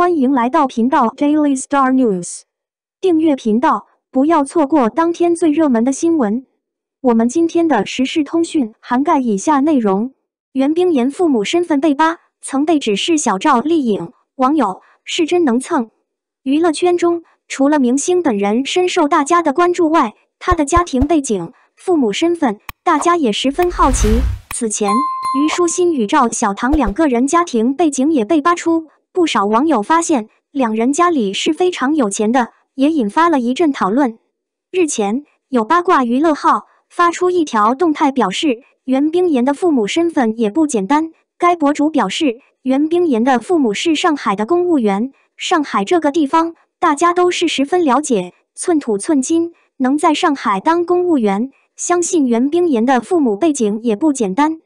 欢迎来到频道 Daily Star News，订阅频道，不要错过当天最热门的新闻。我们今天的时事通讯涵盖以下内容：袁冰妍父母身份被扒，曾被指是小赵丽颖，网友是真能蹭。娱乐圈中，除了明星本人深受大家的关注外，他的家庭背景、父母身份，大家也十分好奇。此前，虞书欣与赵小棠两个人家庭背景也被扒出。不少网友发现，两人家里是非常有钱的，也引发了一阵讨论。日前，有八卦娱乐号发出一条动态，表示袁冰妍的父母身份也不简单。该博主表示，袁冰妍的父母是上海的公务员。上海这个地方，大家都是十分了解，寸土寸金，能在上海当公务员，相信袁冰妍的父母背景也不简单。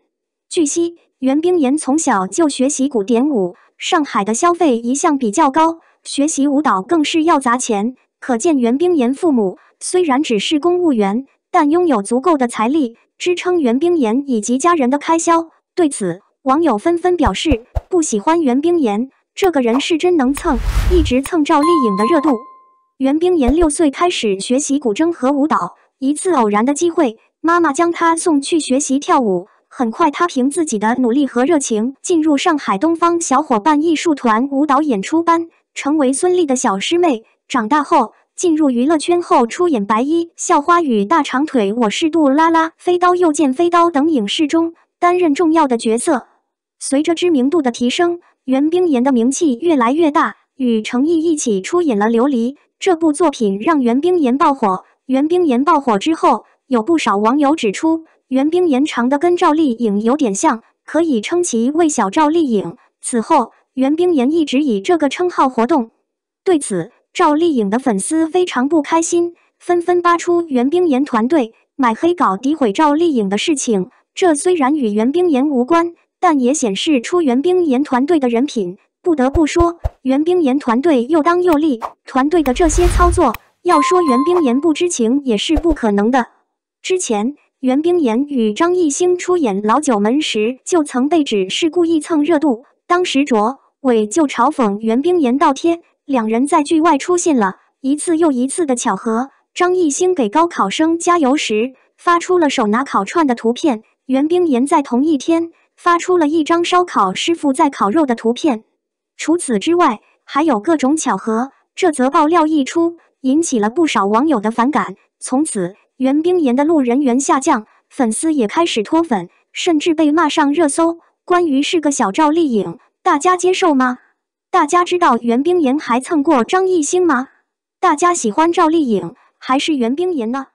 据悉。袁冰妍从小就学习古典舞。上海的消费一向比较高，学习舞蹈更是要砸钱。可见袁冰妍父母虽然只是公务员，但拥有足够的财力支撑袁冰妍以及家人的开销。对此，网友纷纷表示不喜欢袁冰妍这个人是真能蹭，一直蹭赵丽颖的热度。袁冰妍六岁开始学习古筝和舞蹈，一次偶然的机会，妈妈将她送去学习跳舞。很快，他凭自己的努力和热情进入上海东方小伙伴艺术团舞蹈演出班，成为孙俪的小师妹。长大后，进入娱乐圈后，出演《白衣校花与大长腿》《我是杜拉拉》《飞刀又见飞刀》等影视中，担任重要的角色。随着知名度的提升，袁冰妍的名气越来越大。与程毅一起出演了《琉璃》这部作品，让袁冰妍爆火。袁冰妍爆火之后，有不少网友指出。袁冰妍长得跟赵丽颖有点像，可以称其为小赵丽颖。此后，袁冰妍一直以这个称号活动。对此，赵丽颖的粉丝非常不开心，纷纷扒出袁冰妍团队买黑稿、诋毁赵丽颖的事情。这虽然与袁冰妍无关，但也显示出袁冰妍团队的人品。不得不说，袁冰妍团队又当又立，团队的这些操作，要说袁冰妍不知情也是不可能的。之前。袁冰妍与张艺兴出演《老九门》时，就曾被指是故意蹭热度。当时卓伟就嘲讽袁冰妍倒贴，两人在剧外出现了一次又一次的巧合。张艺兴给高考生加油时，发出了手拿烤串的图片；袁冰妍在同一天发出了一张烧烤师傅在烤肉的图片。除此之外，还有各种巧合。这则爆料一出，引起了不少网友的反感。从此。袁冰妍的路人缘下降，粉丝也开始脱粉，甚至被骂上热搜。关于是个小赵丽颖，大家接受吗？大家知道袁冰妍还蹭过张艺兴吗？大家喜欢赵丽颖还是袁冰妍呢？